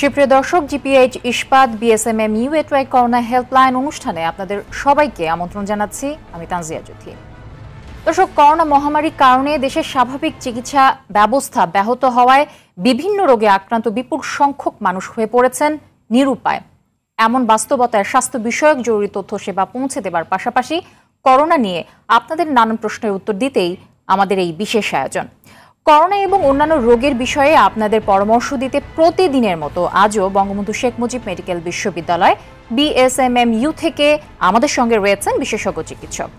সুপ্রিয় দর্শক GPH Ispat BSMM U এটওয়াই করোনা হেল্পলাইন অনুষ্ঠানে আপনাদের সবাইকে আমন্ত্রণ জানাচ্ছি আমি তানজিয়া জ্যোতি দর্শক করোনা মহামারীর কারণে দেশের স্বাভাবিক চিকিৎসা ব্যবস্থা ব্যাহত হওয়ায় বিভিন্ন রোগে আক্রান্ত বিপুল সংখ্যক মানুষ হয়ে পড়েছেন নিরুপায় এমন বাস্তবতায় স্বাস্থ্য বিষয়ক জরুরি তথ্য সেবা পৌঁছে দেবার পাশাপাশি করোনা নিয়ে আপনাদের নানান প্রশ্নের উত্তর দিতেই আমাদের এই বিশেষ আয়োজন করোনা এবং অন্যান্য রোগের বিষয়ে আপনাদের পরামর্শ দিতে প্রতিদিনের মতো আজও বঙ্গবন্ধু শেখ মুজিব মেডিকেল বিশ্ববিদ্যালয় বিএসএমএমইউ থেকে আমাদের সঙ্গে রয়েছেন বিশেষজ্ঞ চিকিৎসক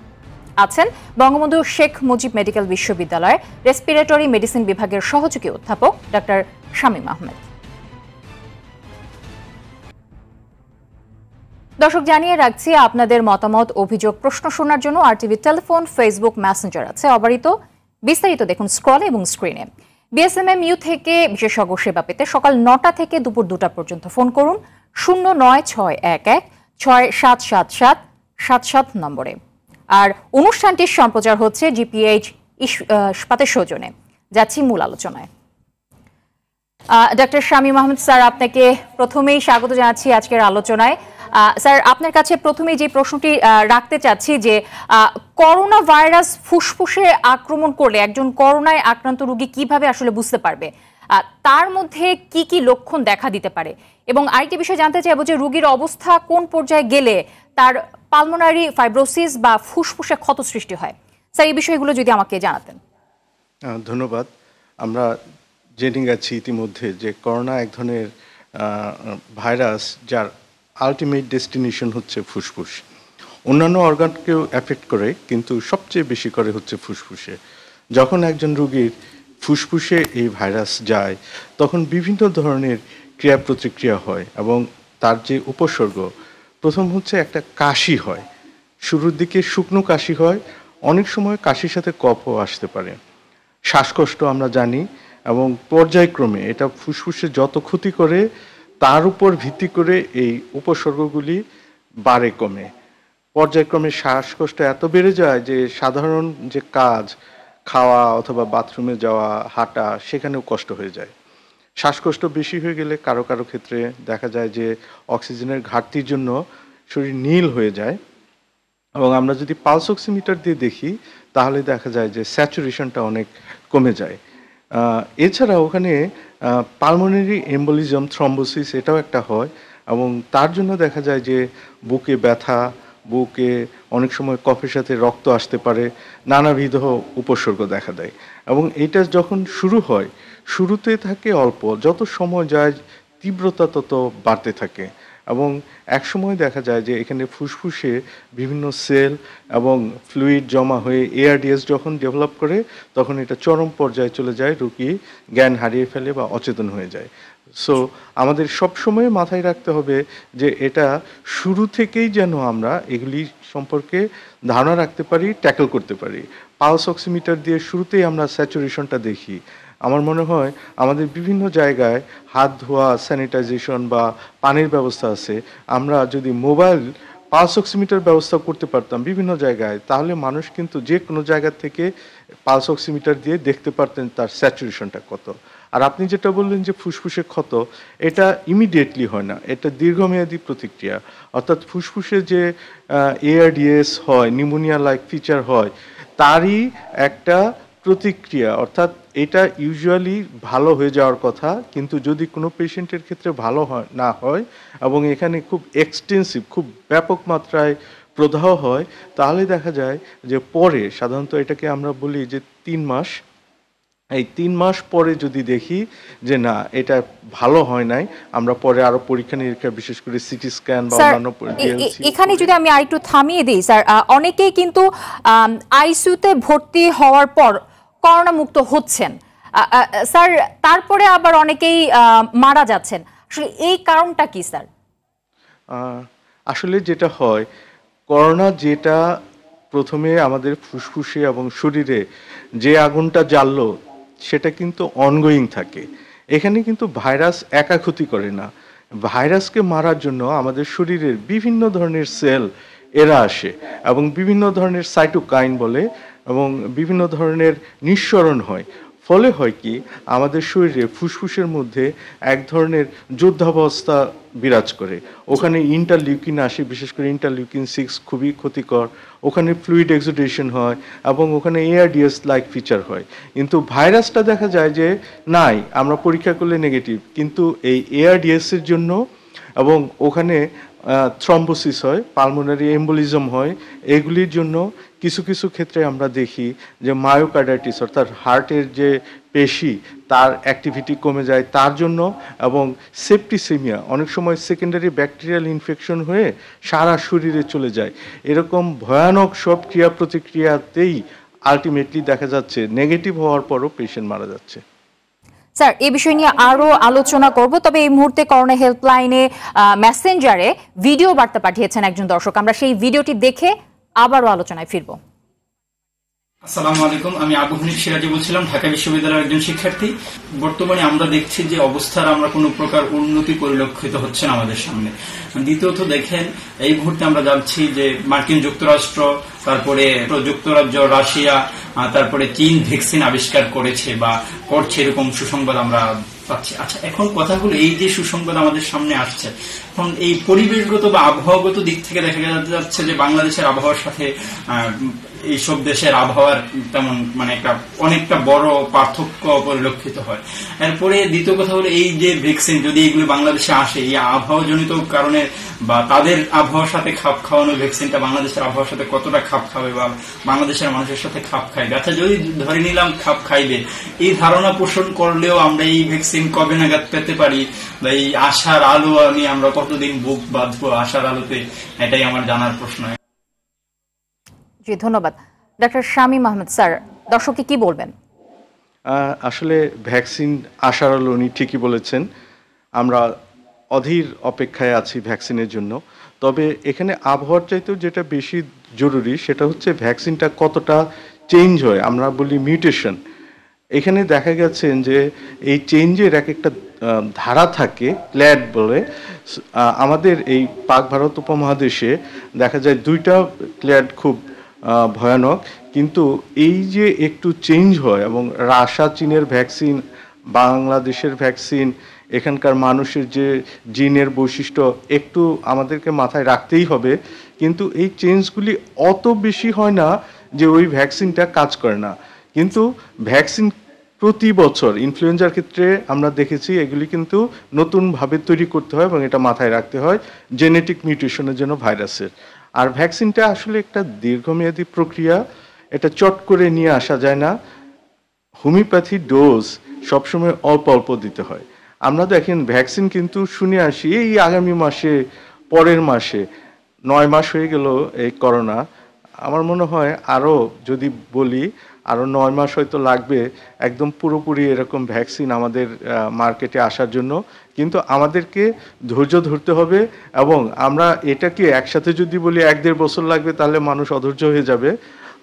আছেন বঙ্গবন্ধু শেখ মুজিব মেডিকেল বিশ্ববিদ্যালয়ের রেসপিরেটরি মেডিসিন বিভাগের সহযোগী অধ্যাপক ডাক্তার শামীম আহমেদ দর্শক জানিয়ে রাখছি আপনাদের মতামত অভিযোগ প্রশ্ন শোনার জন্য আর টিভি টেলিফোন ফেসবুক মেসেঞ্জার আছে অবারিত বিস্তারিত দেখুন স্ক্রলে এবং স্ক্রিনে বিএসএমএমইউ থেকে বিশেষজ্ঞ সেবা পেতে সকাল নটা থেকে দুপুর দুটা পর্যন্ত ফোন করুন শূন্য নয় ছয় এক এক ছয় সাত সাত সাত সাত সাত নম্বরে আর অনুষ্ঠানটির সম্প্রচার হচ্ছে জিপিএইচ ইস্পাতের সৌজনে যাচ্ছি মূল আলোচনায় ডক্টর শামী মাহমুদ স্যার আপনাকে প্রথমেই স্বাগত জানাচ্ছি আজকের আলোচনায় স্যার আপনার কাছে প্রথমে যে প্রশ্নটি রাখতে চাচ্ছি যে করোনা ভাইরাস ফুসফুসে আক্রমণ করলে একজন করোনায় আক্রান্ত রুগী কিভাবে আসলে বুঝতে পারবে তার মধ্যে কি কি লক্ষণ দেখা দিতে পারে এবং আরেকটি বিষয় জানতে চাইবো যে রুগীর অবস্থা কোন পর্যায়ে গেলে তার পালমোনারি ফাইব্রোসিস বা ফুসফুসে ক্ষত সৃষ্টি হয় স্যার এই বিষয়গুলো যদি আমাকে জানাতেন ধন্যবাদ আমরা জেনে গেছি ইতিমধ্যে যে করোনা এক ধরনের ভাইরাস যার আলটিমেট ডেস্টিনেশন হচ্ছে ফুসফুস অন্যান্য অর্গানকেও অ্যাফেক্ট করে কিন্তু সবচেয়ে বেশি করে হচ্ছে ফুসফুসে যখন একজন রুগীর ফুসফুসে এই ভাইরাস যায় তখন বিভিন্ন ধরনের ক্রিয়া প্রতিক্রিয়া হয় এবং তার যে উপসর্গ প্রথম হচ্ছে একটা কাশি হয় শুরুর দিকে শুকনো কাশি হয় অনেক সময় কাশির সাথে কফও আসতে পারে শ্বাসকষ্ট আমরা জানি এবং পর্যায়ক্রমে এটা ফুসফুসে যত ক্ষতি করে তার উপর ভিত্তি করে এই উপসর্গগুলি বাড়ে কমে পর্যায়ক্রমে শ্বাসকষ্ট এত বেড়ে যায় যে সাধারণ যে কাজ খাওয়া অথবা বাথরুমে যাওয়া হাঁটা সেখানেও কষ্ট হয়ে যায় শ্বাসকষ্ট বেশি হয়ে গেলে কারো কারো ক্ষেত্রে দেখা যায় যে অক্সিজেনের ঘাটতির জন্য শরীর নীল হয়ে যায় এবং আমরা যদি পালস অক্সিমিটার দিয়ে দেখি তাহলে দেখা যায় যে স্যাচুরেশনটা অনেক কমে যায় এছাড়া ওখানে পালমোনারি এম্বলিজম থ্রম্বোসিস এটাও একটা হয় এবং তার জন্য দেখা যায় যে বুকে ব্যথা বুকে অনেক সময় কফের সাথে রক্ত আসতে পারে নানাবিধ উপসর্গ দেখা দেয় এবং এটা যখন শুরু হয় শুরুতে থাকে অল্প যত সময় যায় তীব্রতা তত বাড়তে থাকে এবং একসময় দেখা যায় যে এখানে ফুসফুসে বিভিন্ন সেল এবং ফ্লুইড জমা হয়ে এআরডিএস যখন ডেভেলপ করে তখন এটা চরম পর্যায়ে চলে যায় রুগী জ্ঞান হারিয়ে ফেলে বা অচেতন হয়ে যায় সো আমাদের সবসময় মাথায় রাখতে হবে যে এটা শুরু থেকেই যেন আমরা এগুলি সম্পর্কে ধারণা রাখতে পারি ট্যাকল করতে পারি পালস অক্সিমিটার দিয়ে শুরুতেই আমরা স্যাচুরেশনটা দেখি আমার মনে হয় আমাদের বিভিন্ন জায়গায় হাত ধোয়া স্যানিটাইজেশন বা পানির ব্যবস্থা আছে আমরা যদি মোবাইল পালস অক্সিমিটার ব্যবস্থা করতে পারতাম বিভিন্ন জায়গায় তাহলে মানুষ কিন্তু যে কোনো জায়গা থেকে পালস অক্সিমিটার দিয়ে দেখতে পারতেন তার স্যাচুরেশনটা কত আর আপনি যেটা বললেন যে ফুসফুসে ক্ষত এটা ইমিডিয়েটলি হয় না এটা দীর্ঘমেয়াদী প্রতিক্রিয়া অর্থাৎ ফুসফুসে যে এআরডিএস হয় নিউমোনিয়া লাইক ফিচার হয় তারই একটা প্রতিক্রিয়া অর্থাৎ এটা ইউজুয়ালি ভালো হয়ে যাওয়ার কথা কিন্তু যদি কোনো পেশেন্টের ক্ষেত্রে ভালো হয় না হয় এবং এখানে খুব এক্সটেন্সিভ খুব ব্যাপক মাত্রায় প্রদাহ হয় তাহলে দেখা যায় যে পরে সাধারণত এটাকে আমরা বলি যে তিন মাস এই তিন মাস পরে যদি দেখি যে না এটা ভালো হয় নাই আমরা পরে আরো পরীক্ষা নিরীক্ষা বিশেষ করে সিটি স্ক্যান বা অন্যান্য এখানে যদি আমি আরেকটু থামিয়ে দিই স্যার অনেকেই কিন্তু আইসিউতে ভর্তি হওয়ার পর করোনা মুক্ত হচ্ছেন স্যার তারপরে আবার অনেকেই মারা যাচ্ছেন আসলে এই কারণটা কি স্যার আসলে যেটা হয় করোনা যেটা প্রথমে আমাদের ফুসফুসে এবং শরীরে যে আগুনটা জ্বাললো সেটা কিন্তু অনগোয়িং থাকে এখানে কিন্তু ভাইরাস একা ক্ষতি করে না ভাইরাসকে মারার জন্য আমাদের শরীরের বিভিন্ন ধরনের সেল এরা আসে এবং বিভিন্ন ধরনের সাইটোকাইন বলে এবং বিভিন্ন ধরনের নিঃসরণ হয় ফলে হয় কি আমাদের শরীরে ফুসফুসের মধ্যে এক ধরনের যুদ্ধাবস্থা বিরাজ করে ওখানে ইন্টারলিউকিন আসে বিশেষ করে ইন্টারলিউকিন সিক্স খুবই ক্ষতিকর ওখানে ফ্লুইড এক্সুডেশন হয় এবং ওখানে এআরডিএস লাইক ফিচার হয় কিন্তু ভাইরাসটা দেখা যায় যে নাই আমরা পরীক্ষা করলে নেগেটিভ কিন্তু এই এআরডিএসের জন্য এবং ওখানে থ্রম্বোসিস হয় পালমোনারি এম্বোলিজম হয় এগুলির জন্য কিছু কিছু ক্ষেত্রে আমরা দেখি যে মায়োকার্ডাইটিস অর্থাৎ হার্টের যে পেশি তার অ্যাক্টিভিটি কমে যায় তার জন্য এবং সেপটিসেমিয়া অনেক সময় সেকেন্ডারি ব্যাকটেরিয়াল ইনফেকশন হয়ে সারা শরীরে চলে যায় এরকম ভয়ানক সব ক্রিয়া প্রতিক্রিয়াতেই আলটিমেটলি দেখা যাচ্ছে নেগেটিভ হওয়ার পরও পেশেন্ট মারা যাচ্ছে স্যার এই বিষয় নিয়ে আরো আলোচনা করব তবে এই মুহূর্তে করোনা হেল্পলাইনে মেসেঞ্জারে ভিডিও বার্তা পাঠিয়েছেন একজন দর্শক আমরা সেই ভিডিওটি দেখে আবারও আলোচনায় ফিরবো আসসালাম আলাইকুম আমি আবু সিরাজি বলছিলাম ঢাকা বিশ্ববিদ্যালয়ের একজন শিক্ষার্থী বর্তমানে আমরা দেখছি যে অবস্থার আমরা কোন প্রকার উন্নতি পরিলক্ষিত হচ্ছে না আমাদের সামনে দ্বিতীয়ত দেখেন এই মুহূর্তে আমরা যাচ্ছি যে মার্কিন যুক্তরাষ্ট্র তারপরে যুক্তরাজ্য রাশিয়া তারপরে চীন ভ্যাকসিন আবিষ্কার করেছে বা করছে এরকম সুসংবাদ আমরা পাচ্ছি আচ্ছা এখন কথাগুলো এই যে সুসংবাদ আমাদের সামনে আসছে এখন এই পরিবেশগত বা আবহাওয়াগত দিক থেকে দেখা যাচ্ছে যে বাংলাদেশের আবহাওয়ার সাথে এইসব দেশের আবহাওয়ার তেমন মানে একটা অনেকটা বড় পার্থক্য পরিলক্ষিত হয় এরপরে দ্বিতীয় কথা হলো এই যে ভ্যাকসিন যদি এগুলো বাংলাদেশে আসে এই আবহাওয়াজনিত কারণে বা তাদের আবহাওয়ার সাথে খাপ খাওয়ানো ভ্যাকসিনটা বাংলাদেশের আবহাওয়ার সাথে কতটা খাপ খাবে বা বাংলাদেশের মানুষের সাথে খাপ খাইবে আচ্ছা যদি ধরে নিলাম খাপ খাইবে এই ধারণা পোষণ করলেও আমরা এই ভ্যাকসিন কবে নাগাদ পেতে পারি বা এই আশার আলো আমি আমরা কতদিন বুক বাঁধবো আশার আলোতে এটাই আমার জানার প্রশ্ন জি ধন্যবাদ ডাক্তার শামীম আহমেদ স্যার দর্শককে কি বলবেন আসলে ভ্যাকসিন আসার আলো উনি ঠিকই বলেছেন আমরা অধীর অপেক্ষায় আছি ভ্যাকসিনের জন্য তবে এখানে আবহাওয়ার চাইতেও যেটা বেশি জরুরি সেটা হচ্ছে ভ্যাকসিনটা কতটা চেঞ্জ হয় আমরা বলি মিউটেশন এখানে দেখা গেছেন যে এই চেঞ্জের এক একটা ধারা থাকে প্ল্যাট বলে আমাদের এই পাক ভারত উপমহাদেশে দেখা যায় দুইটা প্ল্যাট খুব ভয়ানক কিন্তু এই যে একটু চেঞ্জ হয় এবং রাশা চীনের ভ্যাকসিন বাংলাদেশের ভ্যাকসিন এখানকার মানুষের যে জিনের বৈশিষ্ট্য একটু আমাদেরকে মাথায় রাখতেই হবে কিন্তু এই চেঞ্জগুলি অত বেশি হয় না যে ওই ভ্যাকসিনটা কাজ করে না কিন্তু ভ্যাকসিন প্রতি বছর ইনফ্লুয়েঞ্জার ক্ষেত্রে আমরা দেখেছি এগুলি কিন্তু নতুনভাবে তৈরি করতে হয় এবং এটা মাথায় রাখতে হয় জেনেটিক মিউটেশনের জন্য ভাইরাসের আর ভ্যাকসিনটা আসলে একটা দীর্ঘমেয়াদী প্রক্রিয়া এটা চট করে নিয়ে আসা যায় না হোমিওপ্যাথি ডোজ সবসময় অল্প অল্প দিতে হয় আমরা দেখেন ভ্যাকসিন কিন্তু শুনে আসি এই আগামী মাসে পরের মাসে নয় মাস হয়ে গেল এই করোনা আমার মনে হয় আরও যদি বলি আরও নয় মাস হয়তো লাগবে একদম পুরোপুরি এরকম ভ্যাকসিন আমাদের মার্কেটে আসার জন্য কিন্তু আমাদেরকে ধৈর্য ধরতে হবে এবং আমরা এটাকে একসাথে যদি বলি এক দেড় বছর লাগবে তাহলে মানুষ অধৈর্য হয়ে যাবে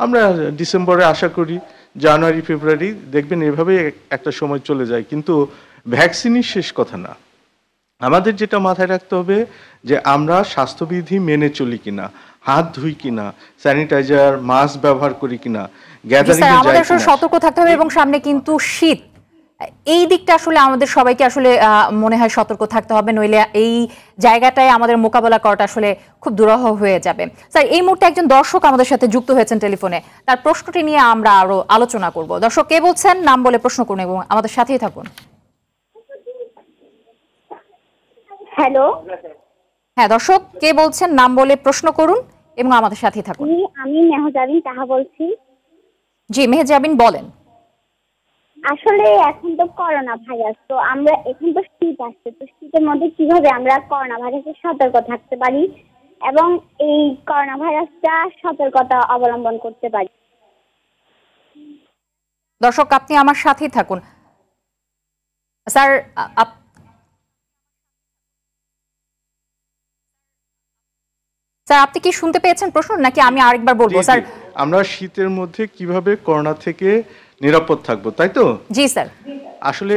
আমরা ডিসেম্বরে আশা করি জানুয়ারি ফেব্রুয়ারি দেখবেন এভাবে একটা সময় চলে যায় কিন্তু ভ্যাকসিনই শেষ কথা না আমাদের যেটা মাথায় রাখতে হবে যে আমরা স্বাস্থ্যবিধি মেনে চলি কিনা হাত ধুই কিনা স্যানিটাইজার মাস্ক ব্যবহার করি কিনা গ্যাদারিং আমাদের সতর্ক থাকতে হবে এবং সামনে কিন্তু শীত এই দিকটা আসলে আমাদের সবাইকে আসলে মনে হয় সতর্ক থাকতে হবে নইলে এই জায়গাটায় আমাদের মোকাবেলা করাটা আসলে খুব দুরহ হয়ে যাবে স্যার এই মুহূর্তে একজন দর্শক আমাদের সাথে যুক্ত হয়েছেন টেলিফোনে তার প্রশ্নটি নিয়ে আমরা আরো আলোচনা করব দর্শক কে বলছেন নাম বলে প্রশ্ন করুন এবং আমাদের সাথেই থাকুন হ্যালো হ্যাঁ দর্শক কে বলছেন নাম বলে প্রশ্ন করুন এবং আমাদের সাথেই থাকুন আমি মেহজাবিন তাহা বলছি জি মেহজাবিন বলেন আসলে এখন তো করোনা ভাইরাস তো আমরা এখন তো শীত আসছে তো শীতের মধ্যে কিভাবে আমরা করোনা ভাইরাসের সতর্ক থাকতে পারি এবং এই করোনা ভাইরাসটা সতর্কতা অবলম্বন করতে পারি দর্শক আপনি আমার সাথেই থাকুন স্যার স্যার আপনি কি শুনতে পেয়েছেন প্রশ্ন নাকি আমি আরেকবার বলবো স্যার আমরা শীতের মধ্যে কিভাবে করোনা থেকে নিরাপদ থাকবো তাই তো জি স্যার আসলে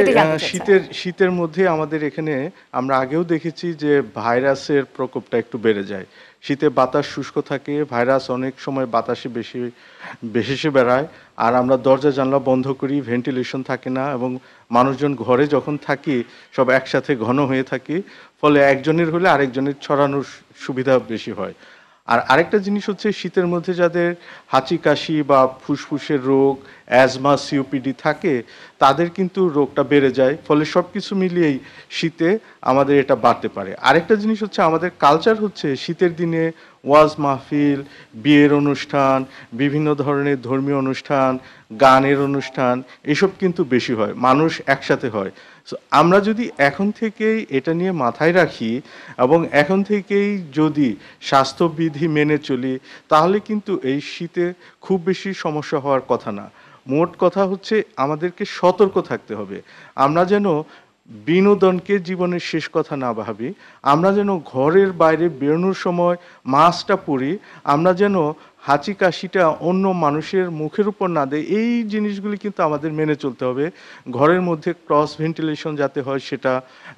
শীতের শীতের মধ্যে আমাদের এখানে আমরা আগেও দেখেছি যে ভাইরাসের প্রকোপটা একটু বেড়ে যায় শীতে বাতাস শুষ্ক থাকে ভাইরাস অনেক সময় বাতাসে বেশি বেশি বেড়ায় আর আমরা দরজা জানলা বন্ধ করি ভেন্টিলেশন থাকে না এবং মানুষজন ঘরে যখন থাকি সব একসাথে ঘন হয়ে থাকি ফলে একজনের হলে আরেকজনের ছড়ানোর সুবিধা বেশি হয় আর আরেকটা জিনিস হচ্ছে শীতের মধ্যে যাদের হাঁচি কাশি বা ফুসফুসের রোগ অ্যাজমা সিওপিডি থাকে তাদের কিন্তু রোগটা বেড়ে যায় ফলে সব কিছু মিলিয়েই শীতে আমাদের এটা বাড়তে পারে আরেকটা জিনিস হচ্ছে আমাদের কালচার হচ্ছে শীতের দিনে ওয়াজ মাহফিল বিয়ের অনুষ্ঠান বিভিন্ন ধরনের ধর্মীয় অনুষ্ঠান গানের অনুষ্ঠান এসব কিন্তু বেশি হয় মানুষ একসাথে হয় আমরা যদি এখন থেকেই এটা নিয়ে মাথায় রাখি এবং এখন থেকেই যদি স্বাস্থ্যবিধি মেনে চলি তাহলে কিন্তু এই শীতে খুব বেশি সমস্যা হওয়ার কথা না মোট কথা হচ্ছে আমাদেরকে সতর্ক থাকতে হবে আমরা যেন বিনোদনকে জীবনের শেষ কথা না ভাবি আমরা যেন ঘরের বাইরে বেরোনোর সময় মাস্কটা পরি আমরা যেন হাঁচি কাশিটা অন্য মানুষের মুখের উপর না দেয় এই জিনিসগুলি কিন্তু আমাদের মেনে চলতে হবে ঘরের মধ্যে ক্রস ভেন্টিলেশন যাতে হয় সেটা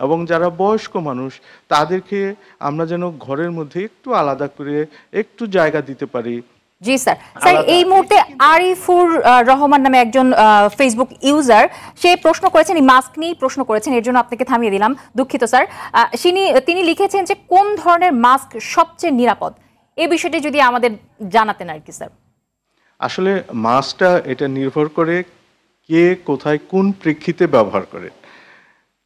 এবং যারা বয়স্ক মানুষ তাদেরকে আমরা যেন ঘরের মধ্যে একটু আলাদা করে একটু জায়গা দিতে পারি জি স্যার স্যার এই মুহূর্তে আরিফুর রহমান নামে একজন ফেসবুক ইউজার সে প্রশ্ন করেছেন এই মাস্ক নিয়ে প্রশ্ন করেছেন এর জন্য আপনাকে থামিয়ে দিলাম দুঃখিত স্যার তিনি লিখেছেন যে কোন ধরনের মাস্ক সবচেয়ে নিরাপদ এই বিষয়টি যদি আমাদের জানাতেন আর কি স্যার আসলে মাস্কটা এটা নির্ভর করে কে কোথায় কোন প্রেক্ষিতে ব্যবহার করেন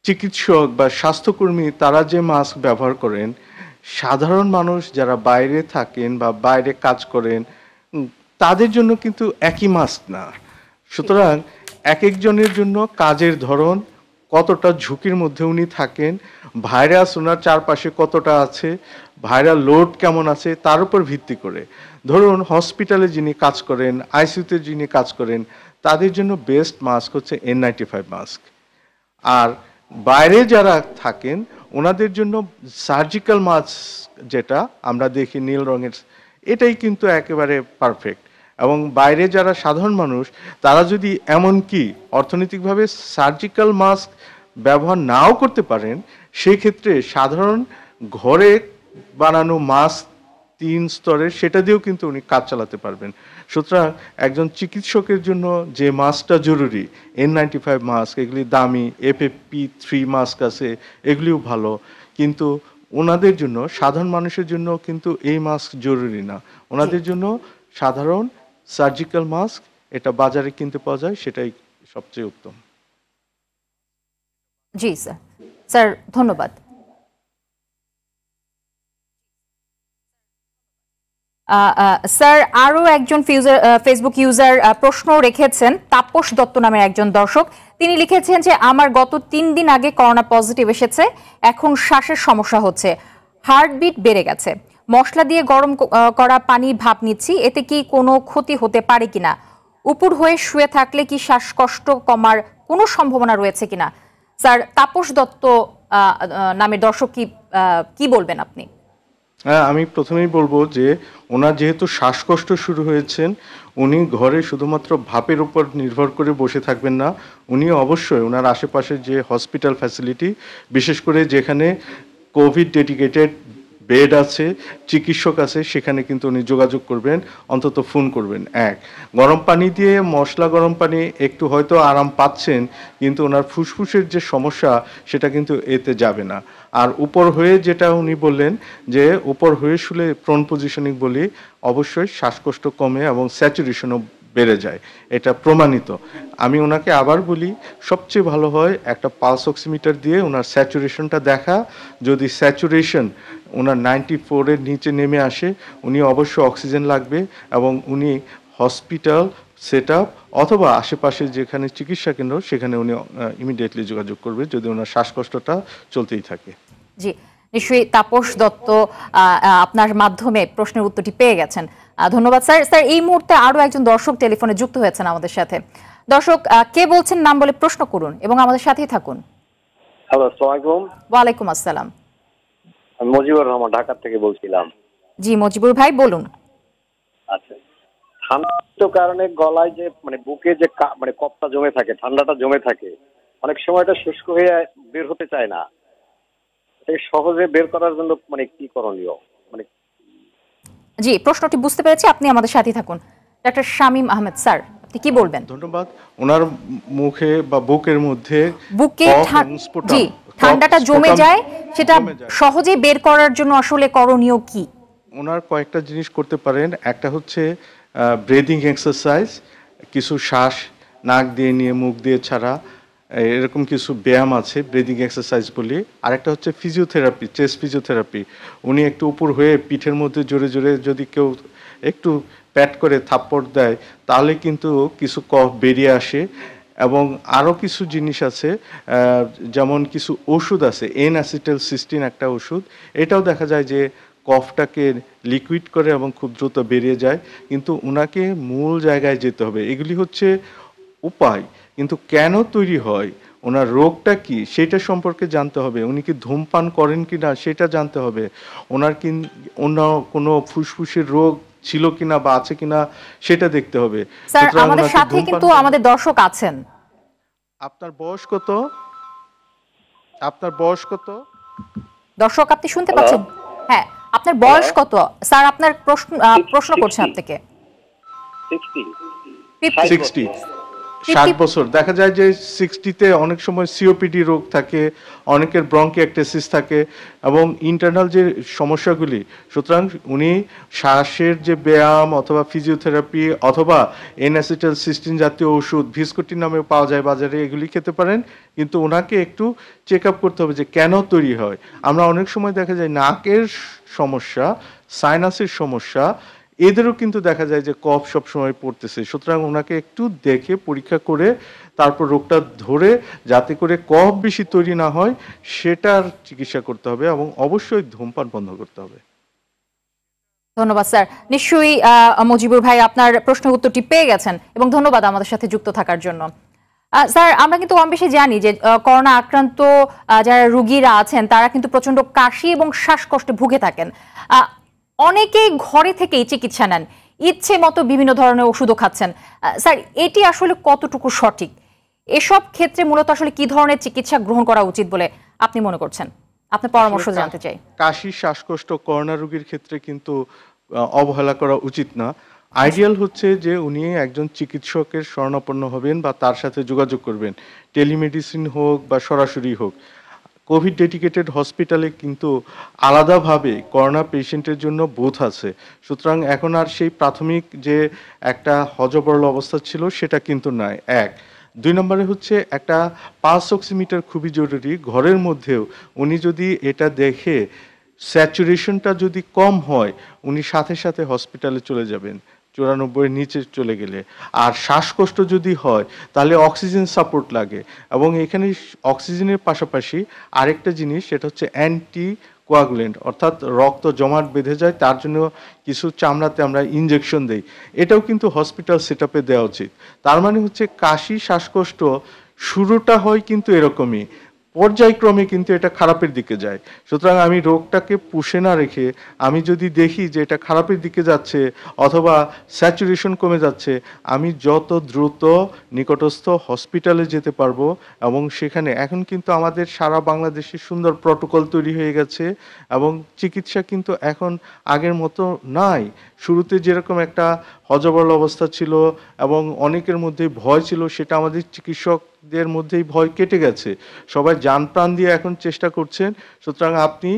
চিকিৎসক বা স্বাস্থ্যকর্মী তারা যে মাস্ক ব্যবহার করেন সাধারণ মানুষ যারা বাইরে থাকেন বা বাইরে কাজ করেন তাদের জন্য কিন্তু একই মাস্ক না সুতরাং এক একজনের জন্য কাজের ধরন কতটা ঝুঁকির মধ্যে উনি থাকেন ভাইরাস ওনার চারপাশে কতটা আছে ভাইরাল লোড কেমন আছে তার উপর ভিত্তি করে ধরুন হসপিটালে যিনি কাজ করেন আইসিউতে যিনি কাজ করেন তাদের জন্য বেস্ট মাস্ক হচ্ছে এন নাইনটি ফাইভ মাস্ক আর বাইরে যারা থাকেন ওনাদের জন্য সার্জিক্যাল মাস্ক যেটা আমরা দেখি নীল রঙের এটাই কিন্তু একেবারে পারফেক্ট এবং বাইরে যারা সাধারণ মানুষ তারা যদি এমনকি অর্থনৈতিকভাবে সার্জিক্যাল মাস্ক ব্যবহার নাও করতে পারেন সেক্ষেত্রে সাধারণ ঘরে বানানো মাস্ক তিন স্তরের সেটা দিয়েও কিন্তু উনি কাজ চালাতে পারবেন সুতরাং একজন চিকিৎসকের জন্য যে মাস্কটা জরুরি এন নাইনটি ফাইভ মাস্ক এগুলি দামি এফএফপি থ্রি মাস্ক আছে এগুলিও ভালো কিন্তু ওনাদের জন্য সাধারণ মানুষের জন্য কিন্তু এই মাস্ক জরুরি না ওনাদের জন্য সাধারণ সার্জিক্যাল মাস্ক এটা বাজারে কিনতে পাওয়া যায় সেটাই সবচেয়ে উত্তম জি স্যার স্যার ধন্যবাদ স্যার আরও একজন ফিউজার ফেসবুক ইউজার প্রশ্ন রেখেছেন তাপস দত্ত নামের একজন দর্শক তিনি লিখেছেন যে আমার গত তিন দিন আগে করোনা পজিটিভ এসেছে এখন শ্বাসের সমস্যা হচ্ছে হার্টবিট বেড়ে গেছে মশলা দিয়ে গরম করা পানি ভাপ নিচ্ছি এতে কি কোনো ক্ষতি হতে পারে কিনা উপর হয়ে শুয়ে থাকলে কি শ্বাসকষ্ট কমার কোনো সম্ভাবনা রয়েছে কিনা স্যার তাপস দত্ত নামের দর্শক কি কি বলবেন আপনি হ্যাঁ আমি প্রথমেই বলবো যে ওনার যেহেতু শ্বাসকষ্ট শুরু হয়েছেন উনি ঘরে শুধুমাত্র ভাপের উপর নির্ভর করে বসে থাকবেন না উনি অবশ্যই ওনার আশেপাশে যে হসপিটাল ফ্যাসিলিটি বিশেষ করে যেখানে কোভিড ডেডিকেটেড বেড আছে চিকিৎসক আছে সেখানে কিন্তু উনি যোগাযোগ করবেন অন্তত ফোন করবেন এক গরম পানি দিয়ে মশলা গরম পানি একটু হয়তো আরাম পাচ্ছেন কিন্তু ওনার ফুসফুসের যে সমস্যা সেটা কিন্তু এতে যাবে না আর উপর হয়ে যেটা উনি বললেন যে উপর হয়ে শুলে প্রন পজিশনিং বলি অবশ্যই শ্বাসকষ্ট কমে এবং স্যাচুরেশনও বেড়ে যায় এটা প্রমাণিত আমি ওনাকে আবার বলি সবচেয়ে ভালো হয় একটা পালস অক্সিমিটার দিয়ে ওনার স্যাচুরেশনটা দেখা যদি স্যাচুরেশন ওনার নাইনটি ফোরের নিচে নেমে আসে উনি অবশ্য অক্সিজেন লাগবে এবং উনি হসপিটাল সেট আপ অথবা আশেপাশে যেখানে চিকিৎসা কেন্দ্র সেখানে উনি ইমিডিয়েটলি যোগাযোগ করবে যদি ওনার শ্বাসকষ্টটা চলতেই থাকে জি নিশ্চয়ই তাপস দত্ত আপনার মাধ্যমে প্রশ্নের উত্তরটি পেয়ে গেছেন ধন্যবাদ স্যার স্যার এই মুহূর্তে আরও একজন দর্শক টেলিফোনে যুক্ত হয়েছেন আমাদের সাথে দর্শক কে বলছেন নাম বলে প্রশ্ন করুন এবং আমাদের সাথেই থাকুন হ্যালো ওয়া আলাইকুম আসসালাম আমি মজিবুর রহমান ঢাকা থেকে বলছিলাম জি মজিবুর ভাই বলুন আচ্ছা ঠান্ডা কারণে গলায় যে মানে বুকে যে মানে কপটা জমে থাকে ঠান্ডাটা জমে থাকে অনেক সময় এটা শুষ্ক হয়ে বের হতে চায় না সহজে বের করার জন্য মানে কি করণীয় মানে জি প্রশ্নটি বুঝতে পেরেছি আপনি আমাদের সাথে থাকুন ডাক্তার শামীম আহমেদ স্যার আপনি কি বলবেন ধন্যবাদ ওনার মুখে বা বুকের মধ্যে বুকে জি ঠান্ডাটা জমে যায় সেটা সহজে বের করার জন্য আসলে করণীয় কি ওনার কয়েকটা জিনিস করতে পারেন একটা হচ্ছে ব্রেদিং এক্সারসাইজ কিছু শ্বাস নাক দিয়ে নিয়ে মুখ দিয়ে ছাড়া এরকম কিছু ব্যায়াম আছে ব্রিদিং এক্সারসাইজ বলি আরেকটা হচ্ছে ফিজিওথেরাপি চেস্ট ফিজিওথেরাপি উনি একটু উপর হয়ে পিঠের মধ্যে জোরে জোরে যদি কেউ একটু প্যাট করে থাপ্পড় দেয় তাহলে কিন্তু কিছু কফ বেরিয়ে আসে এবং আরও কিছু জিনিস আছে যেমন কিছু ওষুধ আছে এন অ্যাসিটেল সিস্টিন একটা ওষুধ এটাও দেখা যায় যে কফটাকে লিকুইড করে এবং খুব দ্রুত বেরিয়ে যায় কিন্তু ওনাকে মূল জায়গায় যেতে হবে এগুলি হচ্ছে উপায় কিন্তু কেন তৈরি হয় ওনার রোগটা কি সেটা সম্পর্কে জানতে হবে উনি কি ধূমপান করেন কি না সেটা জানতে হবে ওনার কি অন্য কোনো ফুসফুসের রোগ ছিল কিনা বা আছে কিনা সেটা দেখতে হবে স্যার আমাদের সাথে কিন্তু আমাদের দর্শক আছেন আপনার বয়স কত আপনার বয়স কত দর্শক আপনি শুনতে পাচ্ছেন হ্যাঁ আপনার বয়স কত স্যার আপনার প্রশ্ন প্রশ্ন করছে আপনাকে 60 60 ষাট বছর দেখা যায় যে সিক্সটিতে অনেক সময় সিওপিডি রোগ থাকে অনেকের ব্রঙ্কিয়াক্টেসিস থাকে এবং ইন্টারনাল যে সমস্যাগুলি সুতরাং উনি শ্বাসের যে ব্যায়াম অথবা ফিজিওথেরাপি অথবা এনএসিটাল সিস্টিন জাতীয় ওষুধ ভিসকোটিন নামেও পাওয়া যায় বাজারে এগুলি খেতে পারেন কিন্তু ওনাকে একটু চেক আপ করতে হবে যে কেন তৈরি হয় আমরা অনেক সময় দেখা যায় নাকের সমস্যা সাইনাসের সমস্যা এদেরও কিন্তু দেখা যায় যে কফ সবসময় পড়তেছে সুতরাং ওনাকে একটু দেখে পরীক্ষা করে তারপর রোগটা ধরে যাতে করে কফ বেশি তৈরি না হয় সেটার চিকিৎসা করতে হবে এবং অবশ্যই ধূমপান বন্ধ করতে হবে ধন্যবাদ স্যার নিশ্চয়ই মজিবুর ভাই আপনার প্রশ্ন উত্তরটি পেয়ে গেছেন এবং ধন্যবাদ আমাদের সাথে যুক্ত থাকার জন্য স্যার আমরা কিন্তু কম বেশি জানি যে করোনা আক্রান্ত যারা রুগীরা আছেন তারা কিন্তু প্রচন্ড কাশি এবং শ্বাসকষ্টে ভুগে থাকেন অনেকেই ঘরে থেকেই চিকিৎসা নেন ইচ্ছে মতো বিভিন্ন ধরনের ওষুধও খাচ্ছেন স্যার এটি আসলে কতটুকু সঠিক এসব ক্ষেত্রে মূলত আসলে কি ধরনের চিকিৎসা গ্রহণ করা উচিত বলে আপনি মনে করছেন আপনার পরামর্শ জানতে চাই কাশি শ্বাসকষ্ট করোনা রোগীর ক্ষেত্রে কিন্তু অবহেলা করা উচিত না আইডিয়াল হচ্ছে যে উনি একজন চিকিৎসকের শরণাপন্ন হবেন বা তার সাথে যোগাযোগ করবেন টেলিমেডিসিন হোক বা সরাসরি হোক কোভিড ডেডিকেটেড হসপিটালে কিন্তু আলাদাভাবে করোনা পেশেন্টের জন্য বুথ আছে সুতরাং এখন আর সেই প্রাথমিক যে একটা হজবরল অবস্থা ছিল সেটা কিন্তু নয় এক দুই নম্বরে হচ্ছে একটা পাঁচ অক্সিমিটার খুবই জরুরি ঘরের মধ্যেও উনি যদি এটা দেখে স্যাচুরেশনটা যদি কম হয় উনি সাথে সাথে হসপিটালে চলে যাবেন চুরানব্বই নিচে চলে গেলে আর শ্বাসকষ্ট যদি হয় তাহলে অক্সিজেন সাপোর্ট লাগে এবং এখানে অক্সিজেনের পাশাপাশি আরেকটা জিনিস সেটা হচ্ছে অ্যান্টি কোয়াগুলেন্ট অর্থাৎ রক্ত জমাট বেঁধে যায় তার জন্য কিছু চামড়াতে আমরা ইঞ্জেকশন দেই এটাও কিন্তু হসপিটাল সেট দেওয়া উচিত তার মানে হচ্ছে কাশি শ্বাসকষ্ট শুরুটা হয় কিন্তু এরকমই পর্যায়ক্রমে কিন্তু এটা খারাপের দিকে যায় সুতরাং আমি রোগটাকে পুষে না রেখে আমি যদি দেখি যে এটা খারাপের দিকে যাচ্ছে অথবা স্যাচুরেশন কমে যাচ্ছে আমি যত দ্রুত নিকটস্থ হসপিটালে যেতে পারবো এবং সেখানে এখন কিন্তু আমাদের সারা বাংলাদেশে সুন্দর প্রটোকল তৈরি হয়ে গেছে এবং চিকিৎসা কিন্তু এখন আগের মতো নাই শুরুতে যেরকম একটা হজবল অবস্থা ছিল এবং অনেকের মধ্যে ভয় ছিল সেটা আমাদের চিকিৎসকদের মধ্যেই ভয় কেটে গেছে সবাই যান প্রাণ দিয়ে এখন চেষ্টা করছেন সুতরাং আপনি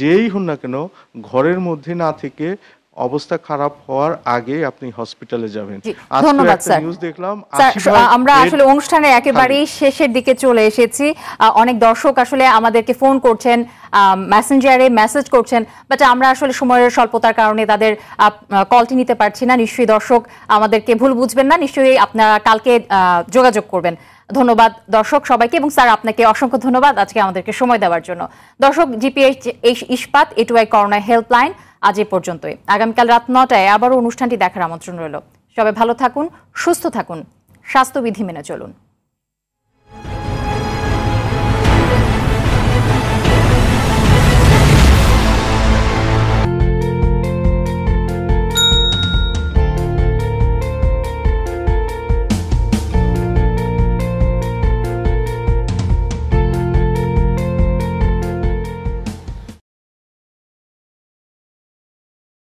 যেই হন না কেন ঘরের মধ্যে না থেকে অবস্থা খারাপ হওয়ার আগে আপনি হসপিটালে যাবেন আমরা আসলে অনুষ্ঠানে একেবারে শেষের দিকে চলে এসেছি অনেক দর্শক আসলে আমাদেরকে ফোন করছেন মেসেঞ্জারে মেসেজ করছেন বাট আমরা আসলে সময়ের স্বল্পতার কারণে তাদের কলটি নিতে পারছি না নিশ্চয়ই দর্শক আমাদেরকে ভুল বুঝবেন না নিশ্চয়ই আপনারা কালকে যোগাযোগ করবেন ধন্যবাদ দর্শক সবাইকে এবং স্যার আপনাকে অসংখ্য ধন্যবাদ আজকে আমাদেরকে সময় দেওয়ার জন্য দর্শক জিপিএইচ ইস্পাত এটুআই করোনা হেল্পলাইন আজ এ পর্যন্তই আগামীকাল রাত নটায় আবারও অনুষ্ঠানটি দেখার আমন্ত্রণ রইল সবাই ভালো থাকুন সুস্থ থাকুন স্বাস্থ্যবিধি মেনে চলুন